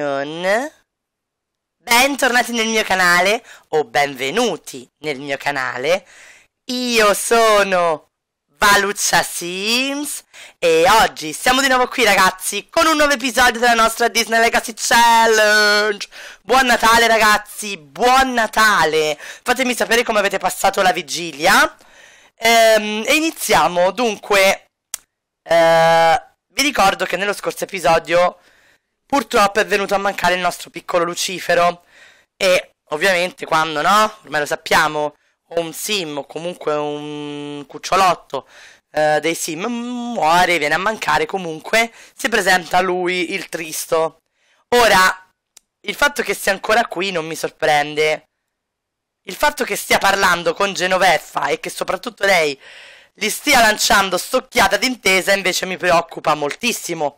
non... Bentornati nel mio canale o benvenuti nel mio canale. Io sono Valuccia Sims e oggi siamo di nuovo qui ragazzi con un nuovo episodio della nostra Disney Legacy Challenge. Buon Natale ragazzi, buon Natale. Fatemi sapere come avete passato la vigilia. Ehm, e iniziamo dunque. Eh, vi ricordo che nello scorso episodio Purtroppo è venuto a mancare il nostro piccolo Lucifero e ovviamente quando no, ormai lo sappiamo, o un sim o comunque un cucciolotto eh, dei sim muore, viene a mancare comunque, si presenta lui il tristo. Ora, il fatto che sia ancora qui non mi sorprende. Il fatto che stia parlando con Genoveffa e che soprattutto lei gli stia lanciando stocchiata d'intesa invece mi preoccupa moltissimo.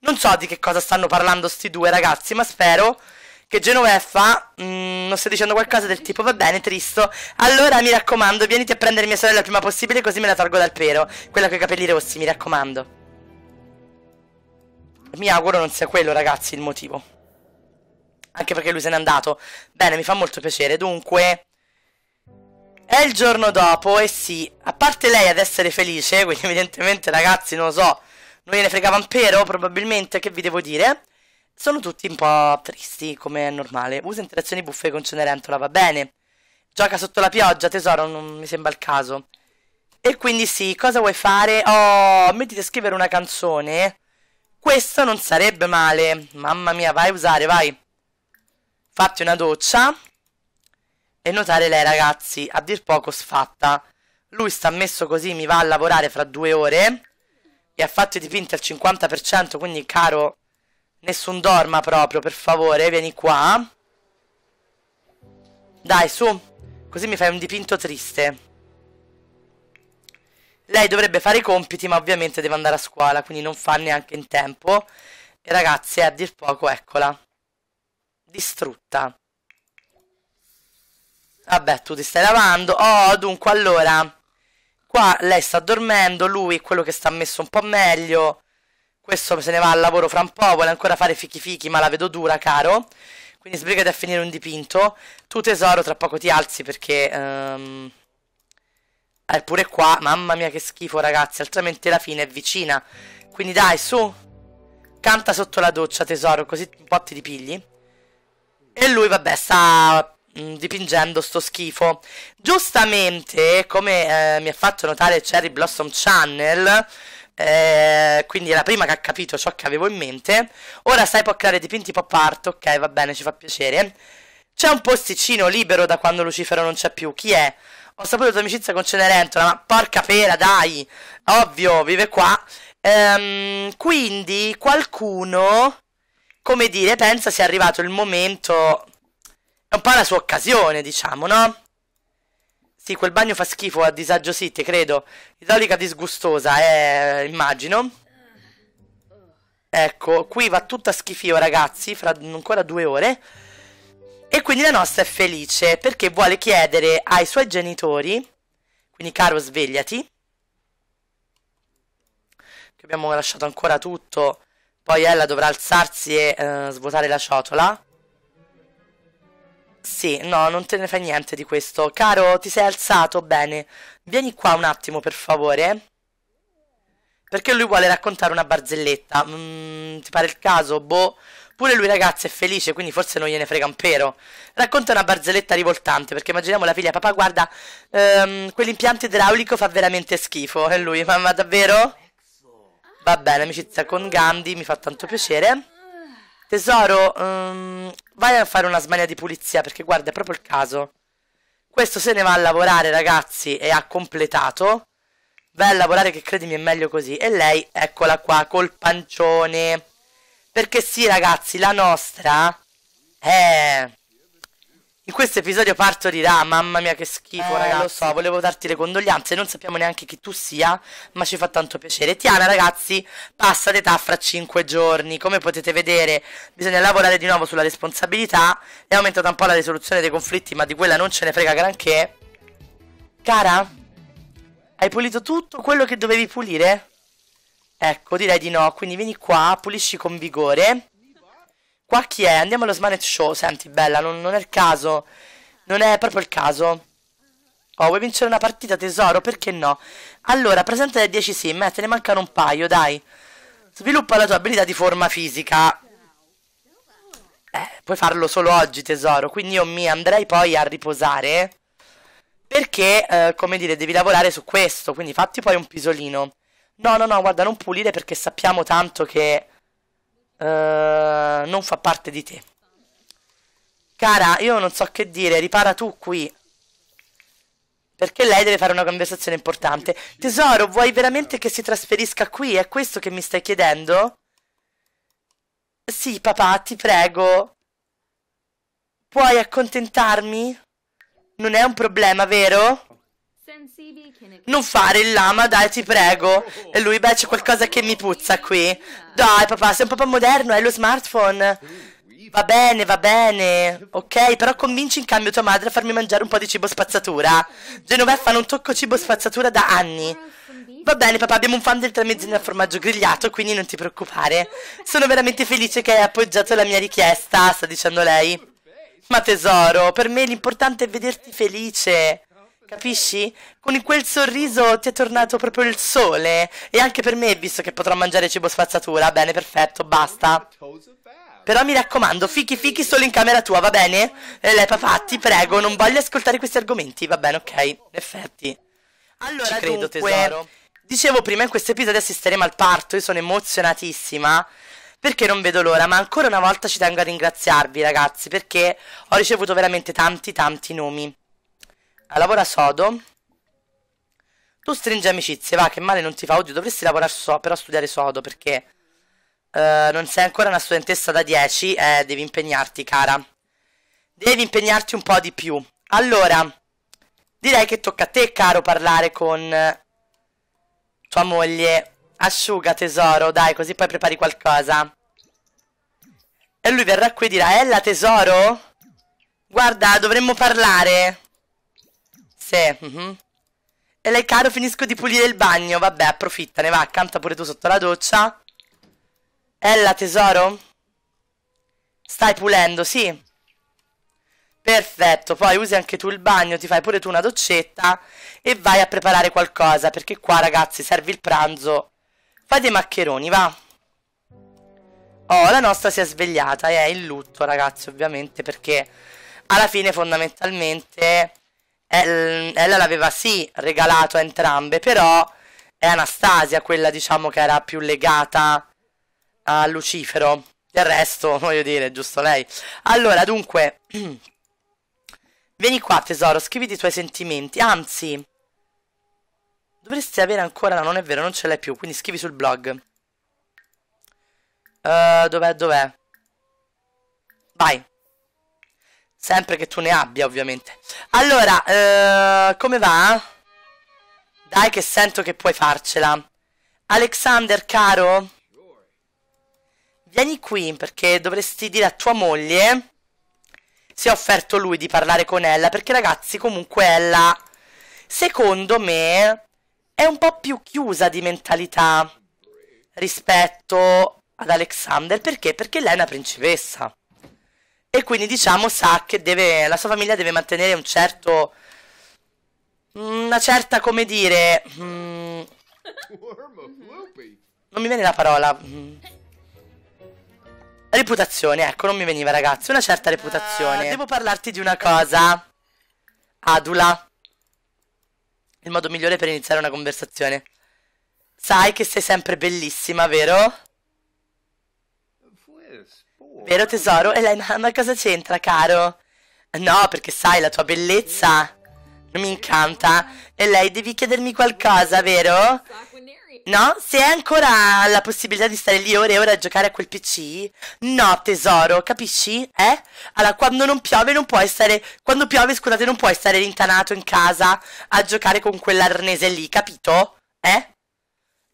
Non so di che cosa stanno parlando sti due ragazzi, ma spero che Genoveffa mm, non stia dicendo qualcosa del tipo va bene, tristo. Allora mi raccomando, vieniti a prendere mia sorella il prima possibile così me la tolgo dal pero. Quella con i capelli rossi, mi raccomando. Mi auguro non sia quello, ragazzi, il motivo. Anche perché lui se n'è andato. Bene, mi fa molto piacere. Dunque... È il giorno dopo, e eh sì, a parte lei ad essere felice, quindi evidentemente ragazzi non lo so non gliene fregava un probabilmente, che vi devo dire? Sono tutti un po' tristi, come è normale. Usa interazioni buffe con Cenerentola, va bene. Gioca sotto la pioggia, tesoro, non mi sembra il caso. E quindi sì, cosa vuoi fare? Oh, mettiti a scrivere una canzone. Questo non sarebbe male. Mamma mia, vai a usare, vai. Fatti una doccia. E notare lei, ragazzi, a dir poco sfatta. Lui sta messo così, mi va a lavorare fra due ore e ha fatto i dipinti al 50%, quindi caro, nessun dorma proprio, per favore, vieni qua. Dai, su, così mi fai un dipinto triste. Lei dovrebbe fare i compiti, ma ovviamente deve andare a scuola, quindi non fa neanche in tempo. E ragazzi, a dir poco, eccola. Distrutta. Vabbè, tu ti stai lavando. Oh, dunque, allora... Qua lei sta dormendo, lui è quello che sta messo un po' meglio. Questo se ne va al lavoro fra un po', vuole ancora fare fichi fichi, ma la vedo dura, caro. Quindi sbrigati a finire un dipinto. Tu tesoro, tra poco ti alzi perché... Um... Eh, pure qua, mamma mia che schifo ragazzi, altrimenti la fine è vicina. Quindi dai, su. Canta sotto la doccia, tesoro, così un po' ti ripigli. E lui, vabbè, sta Mm, dipingendo sto schifo. Giustamente, come eh, mi ha fatto notare Cherry Blossom Channel, eh, quindi è la prima che ha capito ciò che avevo in mente. Ora sai può creare dipinti pop art, ok, va bene, ci fa piacere. C'è un posticino libero da quando Lucifero non c'è più. Chi è? Ho saputo tua amicizia con Cenerentola, ma porca pera, dai! Ovvio, vive qua. Ehm, quindi qualcuno, come dire, pensa sia arrivato il momento è un po' la sua occasione, diciamo, no? Sì, quel bagno fa schifo a disagio City, credo. Idraulica disgustosa, eh, immagino. Ecco, qui va tutta schifio, ragazzi, fra ancora due ore. E quindi la nostra è felice perché vuole chiedere ai suoi genitori, quindi caro svegliati, che abbiamo lasciato ancora tutto, poi Ella dovrà alzarsi e eh, svuotare la ciotola. Sì, no, non te ne fai niente di questo. Caro, ti sei alzato? Bene. Vieni qua un attimo, per favore. Perché lui vuole raccontare una barzelletta. Mm, ti pare il caso? Boh. Pure lui, ragazzi, è felice, quindi forse non gliene frega un pero. Racconta una barzelletta rivoltante, perché immaginiamo la figlia, papà, guarda, ehm, quell'impianto idraulico fa veramente schifo. E lui, mamma, davvero? Va bene, amicizia con Gandhi, mi fa tanto piacere. Tesoro, um, Vai a fare una smania di pulizia perché guarda, è proprio il caso. Questo se ne va a lavorare, ragazzi, e ha completato. Vai a lavorare che credimi è meglio così. E lei, eccola qua, col pancione. Perché sì, ragazzi, la nostra... Eh... In questo episodio partorirà, mamma mia che schifo eh, ragazzi, lo so, volevo darti le condoglianze, non sappiamo neanche chi tu sia, ma ci fa tanto piacere. Tiana ragazzi, passa d'età fra 5 giorni, come potete vedere bisogna lavorare di nuovo sulla responsabilità, è aumentata un po' la risoluzione dei conflitti, ma di quella non ce ne frega granché. Cara, hai pulito tutto quello che dovevi pulire? Ecco, direi di no, quindi vieni qua, pulisci con vigore. Qua chi è? Andiamo allo Smanet Show. Senti, bella, non, non, è il caso. Non è proprio il caso. Oh, vuoi vincere una partita, tesoro? Perché no? Allora, presenta 10 sim. Eh, te ne mancano un paio, dai. Sviluppa la tua abilità di forma fisica. Eh, puoi farlo solo oggi, tesoro. Quindi io mi andrei poi a riposare. Perché, eh, come dire, devi lavorare su questo. Quindi fatti poi un pisolino. No, no, no, guarda, non pulire perché sappiamo tanto che Uh, non fa parte di te. Cara, io non so che dire, ripara tu qui. Perché lei deve fare una conversazione importante. Tesoro, vuoi veramente che si trasferisca qui? È questo che mi stai chiedendo? Sì, papà, ti prego. Puoi accontentarmi? Non è un problema, vero? Non fare il lama, dai, ti prego. E lui, beh, c'è qualcosa che mi puzza qui. Dai, papà, sei un papà moderno, hai lo smartphone. Va bene, va bene. Ok, però convinci in cambio tua madre a farmi mangiare un po' di cibo spazzatura. Genoveffa, non tocco cibo spazzatura da anni. Va bene, papà, abbiamo un fan del tramezzino a formaggio grigliato, quindi non ti preoccupare. Sono veramente felice che hai appoggiato la mia richiesta, sta dicendo lei. Ma tesoro, per me l'importante è vederti felice. Capisci? Con quel sorriso ti è tornato proprio il sole. E anche per me, visto che potrò mangiare cibo spazzatura. Bene, perfetto, basta. Però mi raccomando, fichi fichi solo in camera tua, va bene? E eh, lei, papà, ti prego, non voglio ascoltare questi argomenti. Va bene, ok, in effetti. Allora, Ci credo, dunque, tesoro. Dicevo prima, in questo episodio assisteremo al parto. Io sono emozionatissima perché non vedo l'ora, ma ancora una volta ci tengo a ringraziarvi ragazzi perché ho ricevuto veramente tanti tanti nomi lavora sodo. Tu stringi amicizie, va, che male non ti fa. Oddio, dovresti lavorare so, però studiare sodo, perché uh, non sei ancora una studentessa da 10, eh, devi impegnarti, cara. Devi impegnarti un po' di più. Allora, direi che tocca a te, caro, parlare con eh, tua moglie. Asciuga, tesoro, dai, così poi prepari qualcosa. E lui verrà qui e dirà, Ella, tesoro? Guarda, dovremmo parlare. Sì. Mm-hmm. E lei, caro, finisco di pulire il bagno. Vabbè, approfittane, va, canta pure tu sotto la doccia. Ella, tesoro? Stai pulendo, sì. Perfetto, poi usi anche tu il bagno, ti fai pure tu una doccetta e vai a preparare qualcosa, perché qua ragazzi serve il pranzo. Fai dei maccheroni, va. Oh, la nostra si è svegliata e eh, è in lutto ragazzi, ovviamente, perché alla fine fondamentalmente Ella l'aveva sì regalato a entrambe, però è Anastasia quella diciamo che era più legata a Lucifero. Del resto, voglio dire, giusto lei. Allora, dunque, vieni qua tesoro, scriviti i tuoi sentimenti, anzi, dovresti avere ancora, no non è vero, non ce l'hai più, quindi scrivi sul blog. Uh, dov'è, dov'è? Vai. Sempre che tu ne abbia, ovviamente. Allora, eh, come va? Dai che sento che puoi farcela. Alexander, caro? Vieni qui perché dovresti dire a tua moglie si è offerto lui di parlare con Ella perché ragazzi comunque Ella secondo me è un po' più chiusa di mentalità rispetto ad Alexander perché? Perché lei è una principessa. E quindi diciamo sa che deve, la sua famiglia deve mantenere un certo... Mm, una certa, come dire... Mm, non mi viene la parola. Mm, reputazione, ecco, non mi veniva ragazzi. Una certa reputazione. Uh, devo parlarti di una cosa. Adula. Il modo migliore per iniziare una conversazione. Sai che sei sempre bellissima, vero? Vero tesoro? E lei, ma cosa c'entra, caro? No, perché sai, la tua bellezza non mi incanta. E lei, devi chiedermi qualcosa, vero? No? Se hai ancora la possibilità di stare lì ore e ore a giocare a quel PC? No, tesoro, capisci? Eh? Allora, quando non piove non puoi stare... Quando piove, scusate, non puoi stare rintanato in casa a giocare con quell'arnese lì, capito? Eh?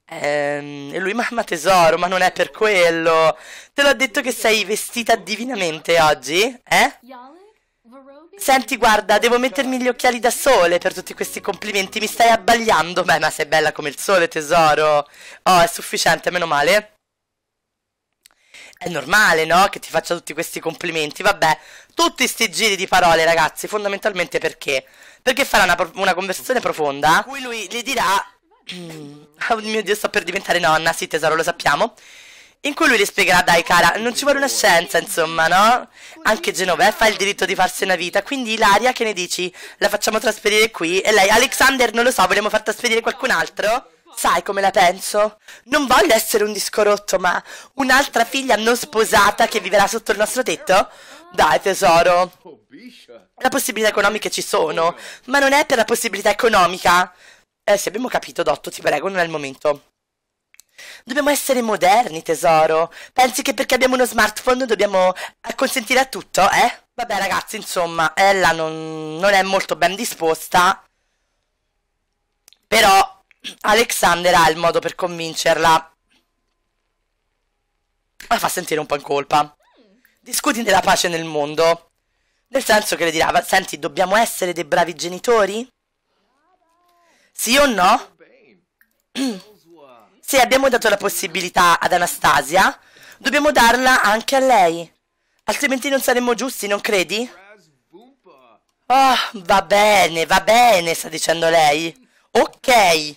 Ehm, e lui, mamma tesoro, ma non è per quello. Te l'ho detto che sei vestita divinamente oggi, eh? Senti, guarda, devo mettermi gli occhiali da sole per tutti questi complimenti. Mi stai abbagliando. Beh, ma sei bella come il sole, tesoro. Oh, è sufficiente, meno male. È normale, no? Che ti faccia tutti questi complimenti. Vabbè, tutti sti giri di parole, ragazzi, fondamentalmente perché? Perché farà una, una conversazione profonda in cui lui gli dirà Mm. Oh mio Dio, sto per diventare nonna, sì tesoro, lo sappiamo. In cui lui le spiegherà, dai cara, non ci vuole una scienza, insomma, no? Anche Genoveffa eh, ha il diritto di farsi una vita, quindi Ilaria, che ne dici? La facciamo trasferire qui? E lei, Alexander, non lo so, vogliamo far trasferire qualcun altro? Sai come la penso? Non voglio essere un disco rotto, ma un'altra figlia non sposata che viverà sotto il nostro tetto? Dai tesoro. Oh, la possibilità economiche ci sono, ma non è per la possibilità economica. Eh, sì, abbiamo capito, Dotto, ti prego, non è il momento. Dobbiamo essere moderni, tesoro. Pensi che perché abbiamo uno smartphone dobbiamo acconsentire a tutto, eh? Vabbè, ragazzi, insomma, Ella non, non è molto ben disposta. Però Alexander ha il modo per convincerla. La fa sentire un po' in colpa. Discuti della pace nel mondo. Nel senso che le dirà, senti, dobbiamo essere dei bravi genitori? Sì o no? Se abbiamo dato la possibilità ad Anastasia, dobbiamo darla anche a lei. Altrimenti non saremmo giusti, non credi? Oh, va bene, va bene, sta dicendo lei. Ok.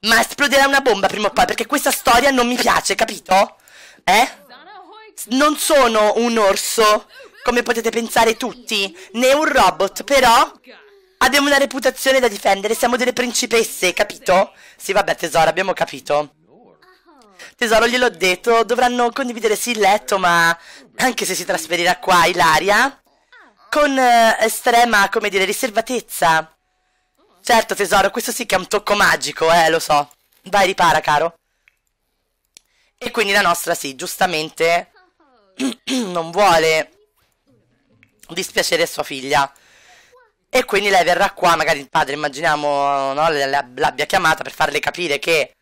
Ma esploderà una bomba prima o poi, perché questa storia non mi piace, capito? Eh? Non sono un orso, come potete pensare tutti, né un robot, però... Abbiamo una reputazione da difendere, siamo delle principesse, capito? Sì, vabbè, tesoro, abbiamo capito. Tesoro, gliel'ho detto, dovranno condividere sì il letto, ma anche se si trasferirà qua, Ilaria, con eh, estrema, come dire, riservatezza. Certo, tesoro, questo sì che è un tocco magico, eh, lo so. Vai, ripara, caro. E quindi la nostra, sì, giustamente non vuole dispiacere a sua figlia. E quindi lei verrà qua, magari il padre, immaginiamo, no, l'abbia chiamata per farle capire che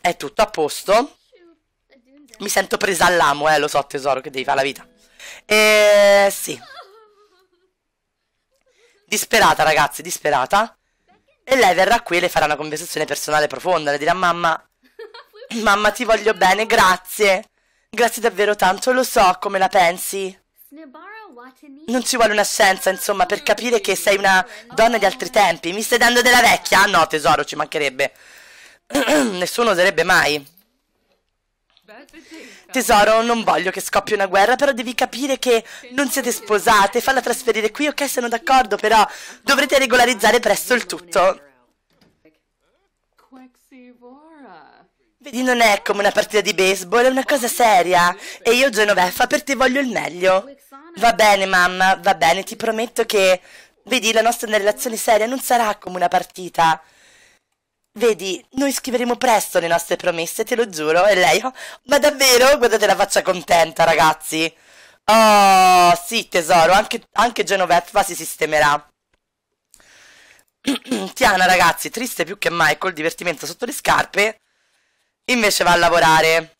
è tutto a posto. Mi sento presa all'amo, eh, lo so tesoro che devi fare la vita. E sì. Disperata ragazzi, disperata. E lei verrà qui e le farà una conversazione personale profonda. Le dirà mamma, mamma ti voglio bene, grazie. Grazie davvero tanto, lo so come la pensi. Snibar non ci vuole un'assenza, insomma, per capire che sei una donna di altri tempi. Mi stai dando della vecchia? Ah, no, tesoro, ci mancherebbe. Nessuno oserebbe mai. Tesoro, non voglio che scoppi una guerra, però devi capire che non siete sposate. Falla trasferire qui, ok, sono d'accordo, però dovrete regolarizzare presto il tutto. Vedi, non è come una partita di baseball, è una cosa seria. E io, Genoveffa, per te voglio il meglio. Va bene, mamma, va bene, ti prometto che, vedi, la nostra relazione seria non sarà come una partita. Vedi, noi scriveremo presto le nostre promesse, te lo giuro. E lei, oh, ma davvero? Guardate la faccia contenta, ragazzi. Oh, sì, tesoro, anche, anche Genovetva si sistemerà. Tiana, ragazzi, triste più che mai col divertimento sotto le scarpe, invece va a lavorare.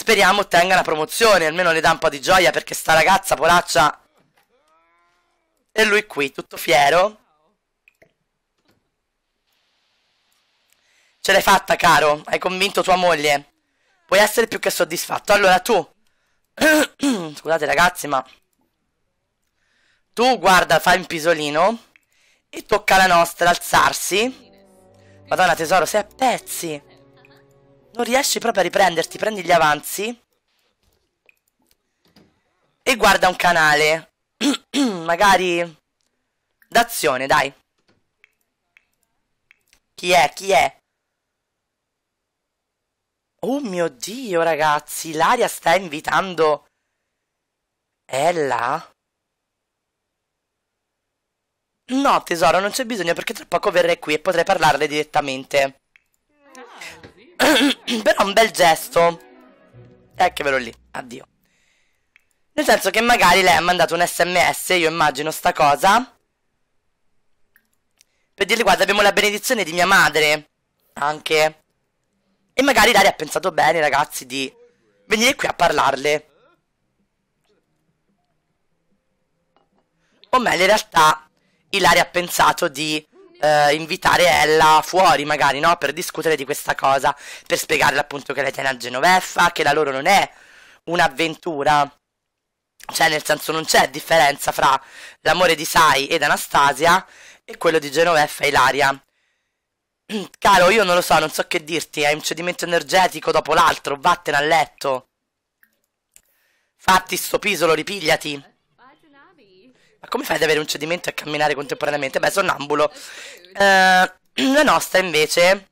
Speriamo ottenga una promozione, almeno le dà un po' di gioia perché sta ragazza polaccia. E lui qui, tutto fiero. Ce l'hai fatta, caro. Hai convinto tua moglie. Puoi essere più che soddisfatto. Allora tu... Scusate ragazzi, ma... Tu guarda, fai un pisolino. E tocca alla nostra alzarsi. Madonna tesoro, sei a pezzi. Non riesci proprio a riprenderti, prendi gli avanzi. E guarda un canale. Magari... D'azione, dai. Chi è? Chi è? Oh mio Dio, ragazzi, l'aria sta invitando... Ella? No, tesoro, non c'è bisogno perché tra poco verrai qui e potrei parlarle direttamente. Però un bel gesto. Eccolo eh, lì, addio. Nel senso che magari lei ha mandato un sms, io immagino sta cosa. Per dirle guarda abbiamo la benedizione di mia madre. Anche. E magari Daria ha pensato bene ragazzi di venire qui a parlarle. O meglio in realtà Ilaria ha pensato di eh, invitare Ella fuori, magari, no? Per discutere di questa cosa, per spiegarle appunto che lei tiene a Genoveffa, che la loro non è un'avventura. Cioè, nel senso, non c'è differenza fra l'amore di Sai ed Anastasia e quello di Genoveffa e Ilaria. Caro, io non lo so, non so che dirti. Hai un cedimento energetico dopo l'altro, vattene a letto. Fatti sto pisolo, ripigliati. Ma come fai ad avere un cedimento e camminare contemporaneamente? Beh, sonnambulo. Eh, la nostra invece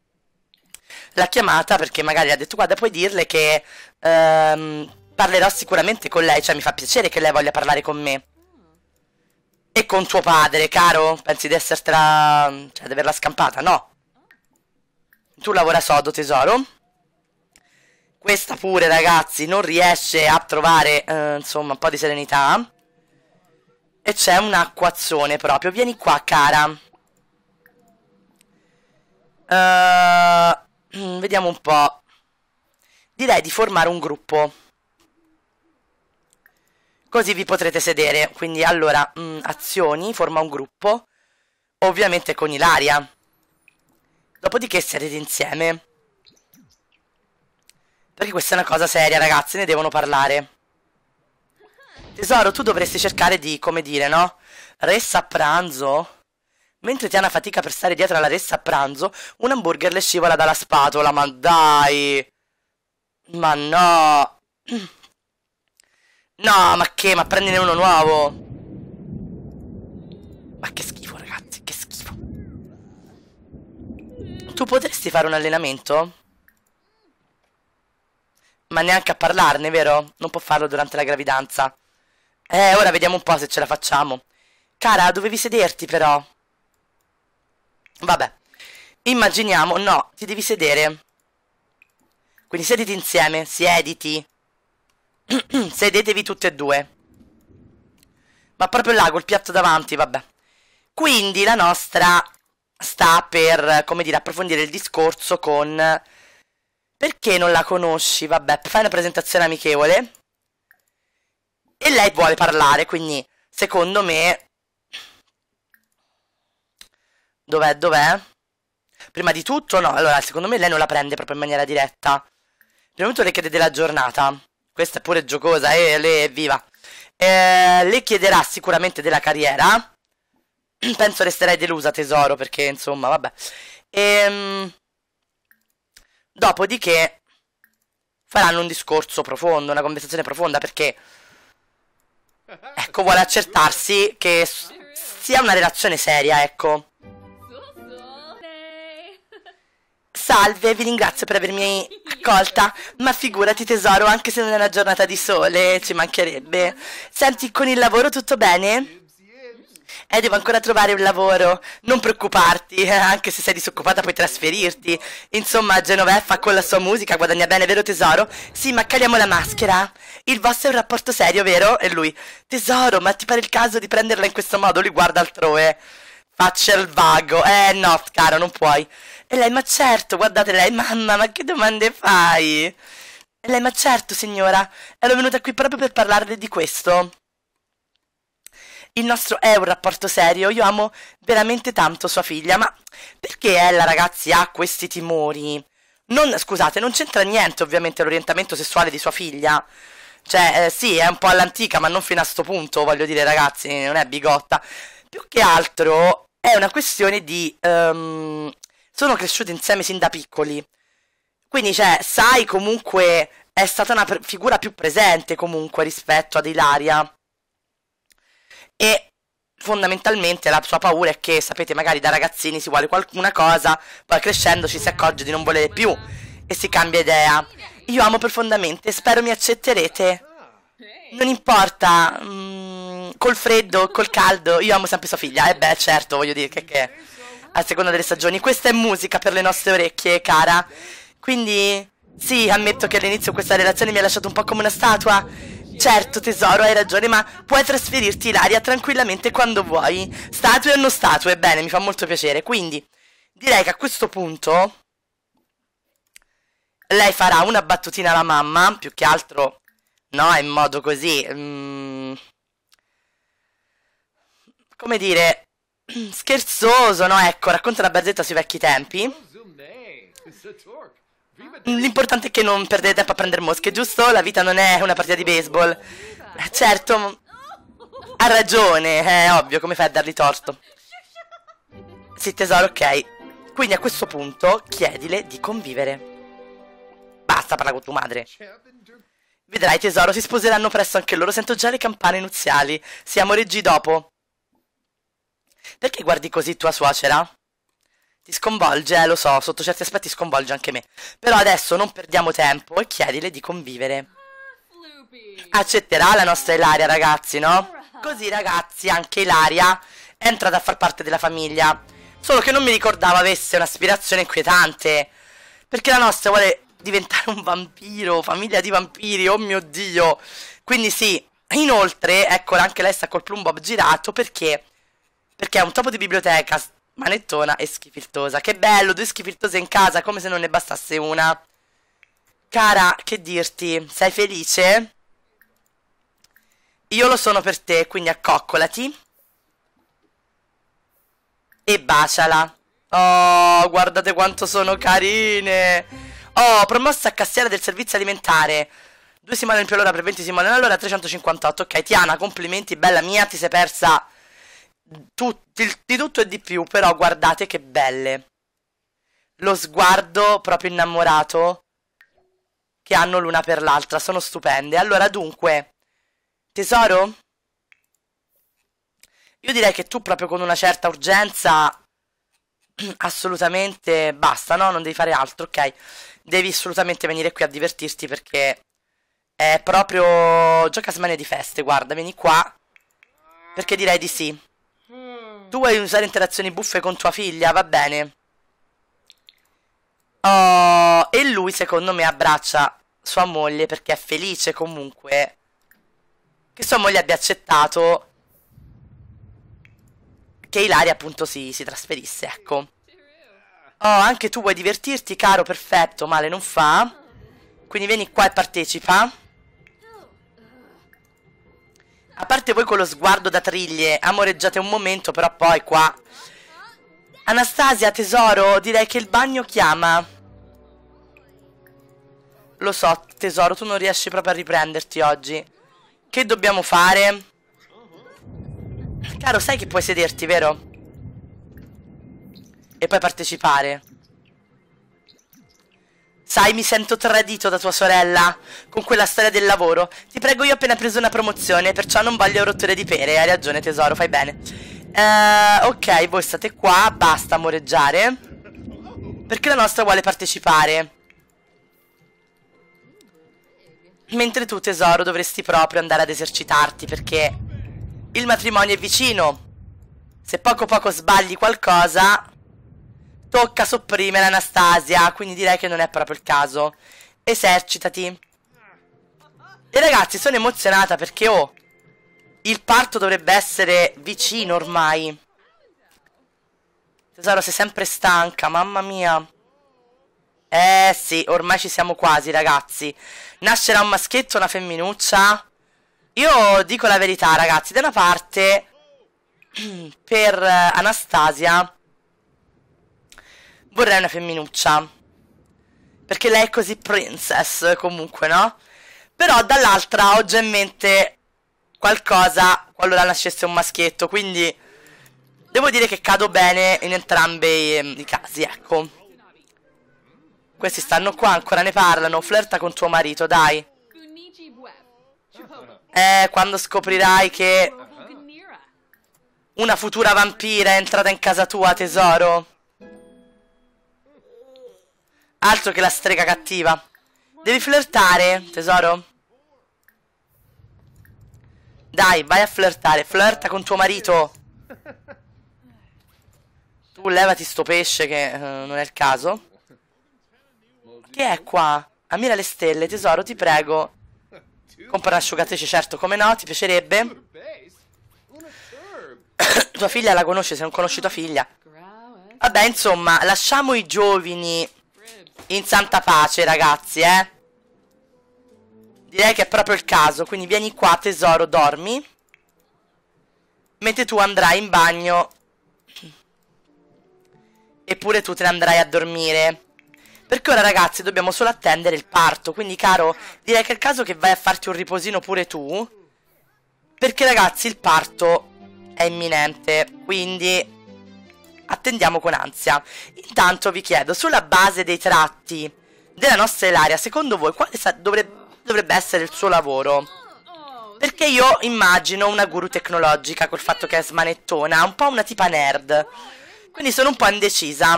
l'ha chiamata perché magari ha detto guarda puoi dirle che ehm, parlerò sicuramente con lei, cioè mi fa piacere che lei voglia parlare con me. E con tuo padre, caro? Pensi di essertela... cioè di averla scampata? No. Tu lavora sodo, tesoro. Questa pure, ragazzi, non riesce a trovare, eh, insomma, un po' di serenità. E c'è un acquazzone proprio. Vieni qua, cara. Uh, vediamo un po'. Direi di formare un gruppo. Così vi potrete sedere. Quindi, allora, mh, mm, azioni, forma un gruppo. Ovviamente con Ilaria. Dopodiché sedete insieme. Perché questa è una cosa seria, ragazzi, ne devono parlare. Tesoro, tu dovresti cercare di, come dire, no? Ressa a pranzo? Mentre Tiana fatica per stare dietro alla ressa a pranzo, un hamburger le scivola dalla spatola, ma dai! Ma no! No, ma che? Ma prendine uno nuovo! Ma che schifo, ragazzi, che schifo. Tu potresti fare un allenamento? Ma neanche a parlarne, vero? Non può farlo durante la gravidanza. Eh, ora vediamo un po' se ce la facciamo. Cara, dovevi sederti però. Vabbè. Immaginiamo, no, ti devi sedere. Quindi sediti insieme, siediti. Sedetevi tutte e due. Ma proprio là, col piatto davanti, vabbè. Quindi la nostra sta per, come dire, approfondire il discorso con... Perché non la conosci? Vabbè, fai una presentazione amichevole. E lei vuole parlare, quindi secondo me... Dov'è, dov'è? Prima di tutto, no, allora, secondo me lei non la prende proprio in maniera diretta. Prima di tutto le chiede della giornata. Questa è pure giocosa, eh, lei è viva. Eh, le chiederà sicuramente della carriera. Penso resterei delusa, tesoro, perché, insomma, vabbè. Ehm... Dopodiché faranno un discorso profondo, una conversazione profonda, perché Ecco, vuole accertarsi che sia una relazione seria, ecco. Salve, vi ringrazio per avermi accolta, ma figurati tesoro, anche se non è una giornata di sole, ci mancherebbe. Senti, con il lavoro tutto bene? eh, devo ancora trovare un lavoro, non preoccuparti, eh, anche se sei disoccupata puoi trasferirti. Insomma, Genoveffa con la sua musica guadagna bene, vero tesoro? Sì, ma caliamo la maschera. Il vostro è un rapporto serio, vero? E lui, tesoro, ma ti pare il caso di prenderla in questo modo? Lui guarda altrove. Faccia il vago. Eh no, caro, non puoi. E lei, ma certo, guardate lei, mamma, ma che domande fai? E lei, ma certo, signora, ero venuta qui proprio per parlarle di questo il nostro è un rapporto serio, io amo veramente tanto sua figlia, ma perché Ella ragazzi ha questi timori? Non, scusate, non c'entra niente ovviamente l'orientamento sessuale di sua figlia. Cioè, eh, sì, è un po' all'antica, ma non fino a sto punto, voglio dire ragazzi, non è bigotta. Più che altro è una questione di... Um, sono cresciuti insieme sin da piccoli. Quindi, cioè, Sai comunque è stata una figura più presente comunque rispetto ad Ilaria e fondamentalmente la sua paura è che, sapete, magari da ragazzini si vuole qualcuna cosa, poi crescendo ci si accorge di non volere più e si cambia idea. Io amo profondamente, spero mi accetterete. Non importa, mh, mm, col freddo, col caldo, io amo sempre sua figlia. E eh beh, certo, voglio dire che, che a seconda delle stagioni. Questa è musica per le nostre orecchie, cara. Quindi, sì, ammetto che all'inizio questa relazione mi ha lasciato un po' come una statua. Certo, tesoro, hai ragione, ma puoi trasferirti l'aria tranquillamente quando vuoi. Statue o non statue? Bene, mi fa molto piacere. Quindi, direi che a questo punto lei farà una battutina alla mamma, più che altro, no, in modo così... Mm, come dire, scherzoso, no? Ecco, racconta la barzetta sui vecchi tempi. L'importante è che non perdete tempo a prendere mosche, giusto? La vita non è una partita di baseball. Eh, certo, ha ragione, è eh, ovvio, come fai a dargli torto? Sì, tesoro, ok. Quindi a questo punto chiedile di convivere. Basta, parla con tua madre. Vedrai, tesoro, si sposeranno presto anche loro. Sento già le campane nuziali. Siamo reggi dopo. Perché guardi così tua suocera? Ti sconvolge, eh, lo so, sotto certi aspetti sconvolge anche me. Però adesso non perdiamo tempo e chiedile di convivere. Accetterà la nostra Ilaria, ragazzi, no? Così, ragazzi, anche Ilaria è entrata a far parte della famiglia. Solo che non mi ricordavo avesse un'aspirazione inquietante. Perché la nostra vuole diventare un vampiro, famiglia di vampiri, oh mio Dio. Quindi sì, inoltre, eccola, anche lei sta col plumbob girato perché... Perché è un topo di biblioteca, manettona e schifiltosa. Che bello, due schifiltose in casa, come se non ne bastasse una. Cara, che dirti? Sei felice? Io lo sono per te, quindi accoccolati. E baciala. Oh, guardate quanto sono carine. Oh, promossa a cassiera del servizio alimentare. Due simone in più all'ora per 20 simone all'ora, 358. Ok, Tiana, complimenti, bella mia, ti sei persa tutti, di tutto e di più, però guardate che belle. Lo sguardo proprio innamorato che hanno l'una per l'altra, sono stupende. Allora dunque, tesoro, io direi che tu proprio con una certa urgenza assolutamente basta, no? Non devi fare altro, ok? Devi assolutamente venire qui a divertirti perché è proprio gioca semane di feste, guarda, vieni qua perché direi di sì. Tu vuoi usare interazioni buffe con tua figlia? Va bene. Oh, e lui secondo me abbraccia sua moglie perché è felice comunque che sua moglie abbia accettato che Ilaria appunto si, si trasferisse, ecco. Oh, anche tu vuoi divertirti, caro, perfetto, male non fa. Quindi vieni qua e partecipa. A parte voi con lo sguardo da triglie, amoreggiate un momento, però poi qua... Anastasia, tesoro, direi che il bagno chiama. Lo so, tesoro, tu non riesci proprio a riprenderti oggi. Che dobbiamo fare? Caro, sai che puoi sederti, vero? E poi partecipare. Sai, mi sento tradito da tua sorella con quella storia del lavoro. Ti prego, io ho appena preso una promozione, perciò non voglio rotture di pere. Hai ragione, tesoro, fai bene. Uh, ok, voi state qua, basta amoreggiare. Perché la nostra vuole partecipare. Mentre tu, tesoro, dovresti proprio andare ad esercitarti perché il matrimonio è vicino. Se poco poco sbagli qualcosa, Tocca sopprimere Anastasia, quindi direi che non è proprio il caso. Esercitati. E ragazzi, sono emozionata perché, oh, il parto dovrebbe essere vicino ormai. Tesoro, sei sempre stanca, mamma mia. Eh sì, ormai ci siamo quasi, ragazzi. Nascerà un maschietto o una femminuccia? Io dico la verità, ragazzi. Da una parte, per Anastasia, Vorrei una femminuccia. Perché lei è così princess, comunque, no? Però dall'altra ho già in mente qualcosa qualora nascesse un maschietto, quindi devo dire che cado bene in entrambi i, i casi, ecco. Questi stanno qua, ancora ne parlano, flirta con tuo marito, dai. Eh, quando scoprirai che una futura vampira è entrata in casa tua, tesoro. Altro che la strega cattiva. Devi flirtare, tesoro. Dai, vai a flirtare. Flirta con tuo marito. Tu levati sto pesce che uh, non è il caso. Che è qua? Ammira le stelle, tesoro, ti prego. Compra un'asciugatrice, certo, come no, ti piacerebbe. tua figlia la conosce, se non conosci tua figlia. Vabbè, insomma, lasciamo i giovani in santa pace, ragazzi, eh. Direi che è proprio il caso, quindi vieni qua, tesoro, dormi. Mentre tu andrai in bagno. Eppure tu te ne andrai a dormire. Perché ora, ragazzi, dobbiamo solo attendere il parto. Quindi, caro, direi che è il caso che vai a farti un riposino pure tu. Perché, ragazzi, il parto è imminente. Quindi attendiamo con ansia. Intanto vi chiedo, sulla base dei tratti della nostra Elaria, secondo voi quale dovrebbe, dovrebbe essere il suo lavoro? Perché io immagino una guru tecnologica col fatto che è smanettona, un po' una tipa nerd. Quindi sono un po' indecisa.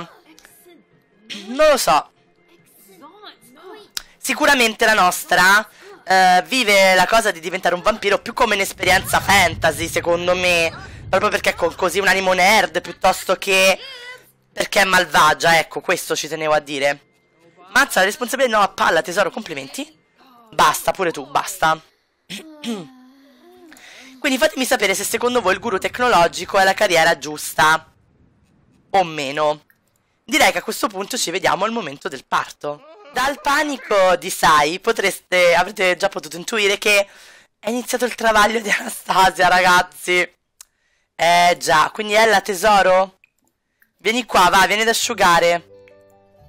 Non lo so. Sicuramente la nostra eh, vive la cosa di diventare un vampiro più come un'esperienza fantasy, secondo me Proprio perché è così un animo nerd piuttosto che perché è malvagia, ecco, questo ci tenevo a dire. Mazza, la responsabilità no a palla, tesoro, complimenti. Basta, pure tu, basta. Quindi fatemi sapere se secondo voi il guru tecnologico è la carriera giusta. O meno. Direi che a questo punto ci vediamo al momento del parto. Dal panico di Sai potreste, avrete già potuto intuire che è iniziato il travaglio di Anastasia, ragazzi. Eh già, quindi Ella tesoro? Vieni qua, va, vieni ad asciugare.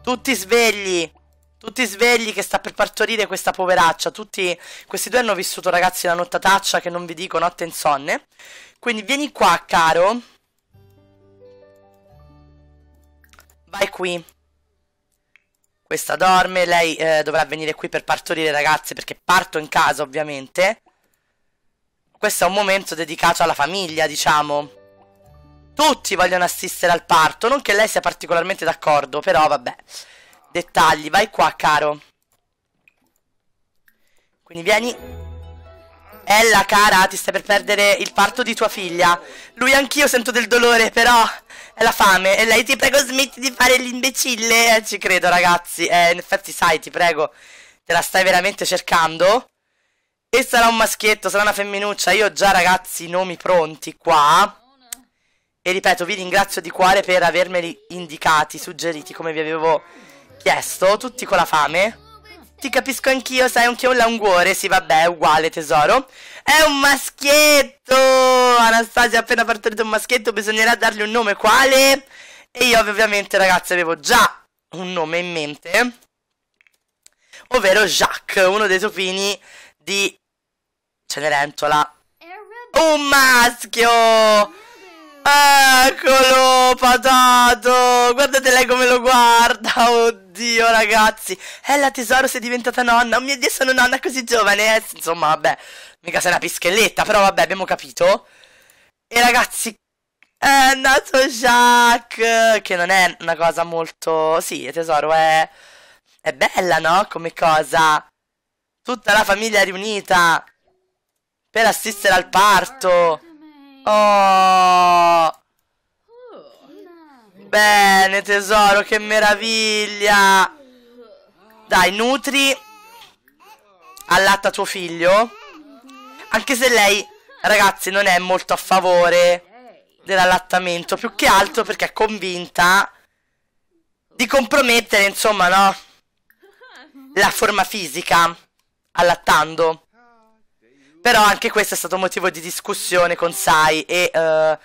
Tutti svegli. Tutti svegli che sta per partorire questa poveraccia. Tutti questi due hanno vissuto, ragazzi, la nottataccia che non vi dico, notte insonne. Quindi vieni qua, caro. Vai qui. Questa dorme, lei eh, dovrà venire qui per partorire, ragazzi, perché parto in casa, ovviamente questo è un momento dedicato alla famiglia, diciamo. Tutti vogliono assistere al parto, non che lei sia particolarmente d'accordo, però vabbè. Dettagli, vai qua, caro. Quindi vieni. Ella, cara, ti stai per perdere il parto di tua figlia. Lui anch'io sento del dolore, però è la fame. E lei ti prego smetti di fare l'imbecille. Eh, ci credo, ragazzi. Eh, in effetti, sai, ti prego. Te la stai veramente cercando? E sarà un maschietto, sarà una femminuccia. Io ho già, ragazzi, i nomi pronti qua. E ripeto, vi ringrazio di cuore per avermeli indicati, suggeriti, come vi avevo chiesto. Tutti con la fame. Ti capisco anch'io, sai, anche un languore. Sì, vabbè, è uguale, tesoro. È un maschietto! Anastasia ha appena partorito un maschietto, bisognerà dargli un nome quale? E io, ovviamente, ragazzi, avevo già un nome in mente. Ovvero Jacques, uno dei topini di Cenerentola. Un maschio! Eccolo, patato! Guardate lei come lo guarda, oddio ragazzi! E la tesoro sei diventata nonna, oh mio dio sono nonna così giovane, eh? insomma vabbè, mica sei una pischelletta, però vabbè abbiamo capito. E ragazzi, è nato Jack, che non è una cosa molto... sì, tesoro, è... è bella, no? Come cosa? Tutta la famiglia riunita! per assistere al parto. Oh! Bene, tesoro, che meraviglia! Dai, nutri. Allatta tuo figlio. Anche se lei, ragazzi, non è molto a favore dell'allattamento. Più che altro perché è convinta di compromettere, insomma, no? La forma fisica allattando. Però anche questo è stato motivo di discussione con Sai e uh,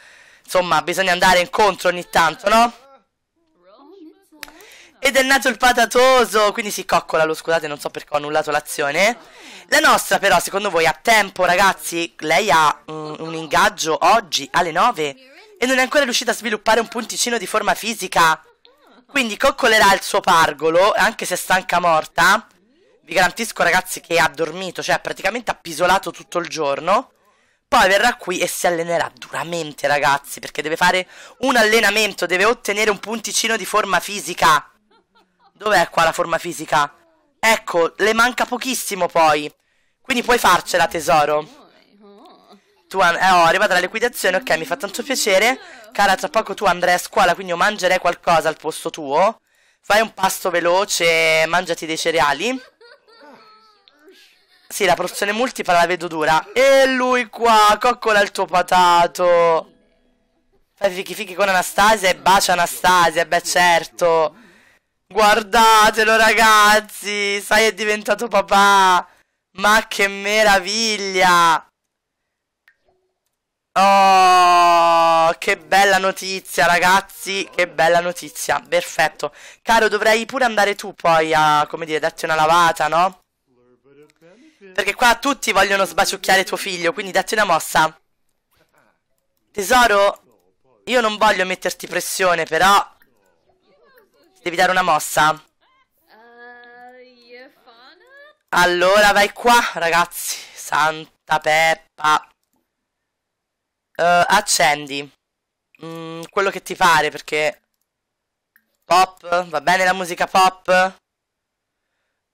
insomma bisogna andare incontro ogni tanto, no? Ed è nato il patatoso, quindi si coccola lo scusate, non so perché ho annullato l'azione. La nostra però, secondo voi, ha tempo ragazzi? Lei ha mm, un ingaggio oggi alle 9 e non è ancora riuscita a sviluppare un punticino di forma fisica. Quindi coccolerà il suo pargolo, anche se è stanca morta. Vi garantisco ragazzi che cioè ha dormito, cioè praticamente ha pisolato tutto il giorno. Poi verrà qui e si allenerà duramente ragazzi, perché deve fare un allenamento, deve ottenere un punticino di forma fisica. Dov'è qua la forma fisica? Ecco, le manca pochissimo poi. Quindi puoi farcela tesoro. Tu an- eh, oh, è arrivata liquidazione, ok, mi fa tanto piacere. Cara, tra poco tu andrai a scuola, quindi io mangerei qualcosa al posto tuo. Fai un pasto veloce, mangiati dei cereali. Sì, la porzione multipla la vedo dura. E lui qua, coccola il tuo patato. Fai fichi fichi con Anastasia e bacia Anastasia, beh certo. Guardatelo ragazzi, sai è diventato papà. Ma che meraviglia. Oh, che bella notizia ragazzi, che bella notizia, perfetto. Caro, dovrei pure andare tu poi a, come dire, darti una lavata, no? Perché qua tutti vogliono sbaciucchiare tuo figlio, quindi datti una mossa. Tesoro, io non voglio metterti pressione, però... Devi dare una mossa. Allora, vai qua, ragazzi. Santa Peppa. Uh, accendi. Mm, quello che ti pare, perché... Pop, va bene la musica pop?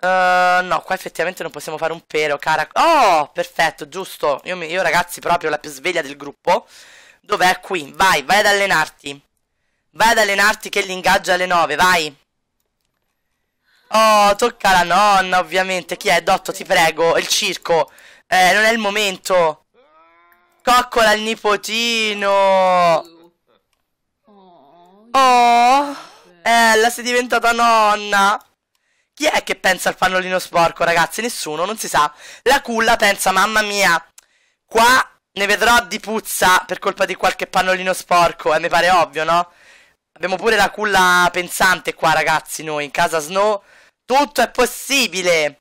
Uh, no, qua effettivamente non possiamo fare un pero, cara. Oh, perfetto, giusto. Io, io ragazzi, proprio la più sveglia del gruppo. Dov'è? Qui. Vai, vai ad allenarti. Vai ad allenarti che l'ingaggia alle 9, vai. Oh, tocca la nonna, ovviamente. Chi è? Dotto, ti prego. Il circo. Eh, non è il momento. Coccola il nipotino. Oh, oh Ella sei diventata nonna. Chi è che pensa al pannolino sporco, ragazzi? Nessuno, non si sa. La culla pensa, mamma mia, qua ne vedrò di puzza per colpa di qualche pannolino sporco, eh, mi pare ovvio, no? Abbiamo pure la culla pensante qua, ragazzi, noi, in casa Snow. Tutto è possibile!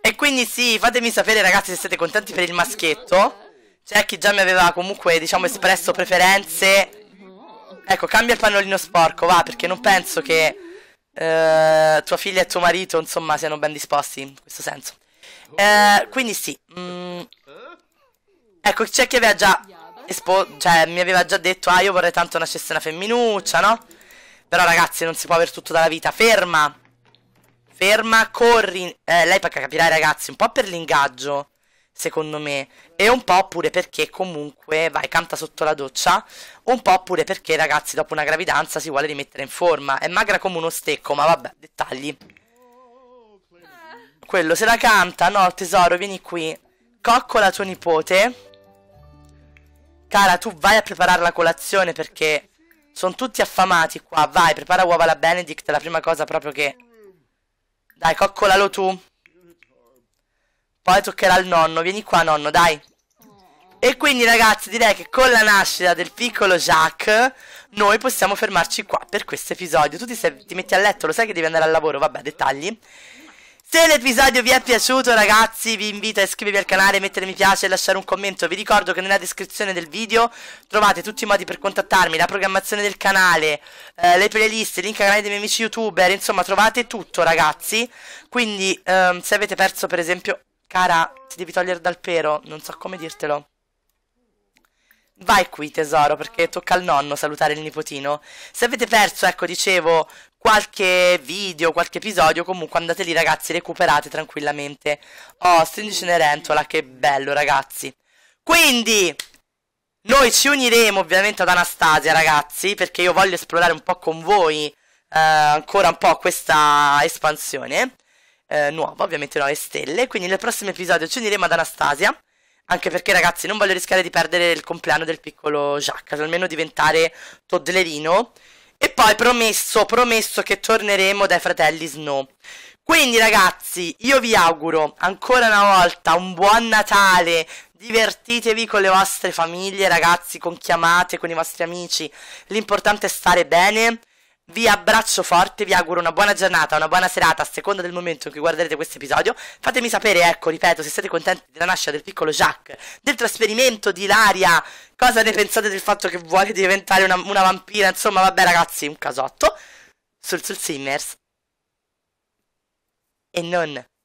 E quindi sì, fatemi sapere ragazzi se siete contenti per il maschietto. C'è chi già mi aveva comunque, diciamo, espresso preferenze Ecco, cambia il pannolino sporco, va, perché non penso che eh, tua figlia e tuo marito, insomma, siano ben disposti in questo senso. Eh, quindi sì. Mm, ecco, c'è chi aveva già espo- cioè, mi aveva già detto, ah, io vorrei tanto una una femminuccia, no? Però ragazzi, non si può avere tutto dalla vita. Ferma! Ferma, corri! Eh, lei perché capirai, ragazzi, un po' per l'ingaggio secondo me, e un po' pure perché comunque vai, canta sotto la doccia, un po' pure perché ragazzi dopo una gravidanza si vuole rimettere in forma, è magra come uno stecco, ma vabbè, dettagli. Quello se la canta, no tesoro, vieni qui, coccola tuo nipote, cara tu vai a preparare la colazione perché sono tutti affamati qua, vai, prepara uova alla Benedict, la prima cosa proprio che... Dai, coccolalo tu. Poi toccherà al nonno. Vieni qua, nonno, dai. E quindi ragazzi direi che con la nascita del piccolo Jack noi possiamo fermarci qua per questo episodio. Tu ti, sei, ti metti a letto, lo sai che devi andare al lavoro, vabbè dettagli. Se l'episodio vi è piaciuto ragazzi vi invito a iscrivervi al canale, mettere mi piace e lasciare un commento. Vi ricordo che nella descrizione del video trovate tutti i modi per contattarmi, la programmazione del canale, eh, le playlist, link al canale dei miei amici youtuber, insomma trovate tutto ragazzi. Quindi ehm, se avete perso per esempio Cara, ti devi togliere dal pero, non so come dirtelo. Vai qui, tesoro, perché tocca al nonno salutare il nipotino. Se avete perso, ecco, dicevo, qualche video, qualche episodio, comunque andate lì, ragazzi, recuperate tranquillamente. Oh, Stringi Cenerentola, che bello, ragazzi. Quindi, noi ci uniremo ovviamente ad Anastasia, ragazzi, perché io voglio esplorare un po' con voi eh, ancora un po' questa espansione eh, nuova, ovviamente 9 stelle. Quindi nel prossimo episodio ci uniremo ad Anastasia. Anche perché, ragazzi, non voglio rischiare di perdere il compleanno del piccolo Jacques, cioè almeno diventare toddlerino. E poi promesso, promesso che torneremo dai fratelli Snow. Quindi, ragazzi, io vi auguro ancora una volta un buon Natale. Divertitevi con le vostre famiglie, ragazzi, con chiamate, con i vostri amici. L'importante è stare bene vi abbraccio forte, vi auguro una buona giornata, una buona serata, a seconda del momento in cui guarderete questo episodio. Fatemi sapere, ecco, ripeto, se siete contenti della nascita del piccolo Jack, del trasferimento di Ilaria, cosa ne pensate del fatto che vuole diventare una, una vampira, insomma, vabbè ragazzi, un casotto. Sul, sul Simmers. E non...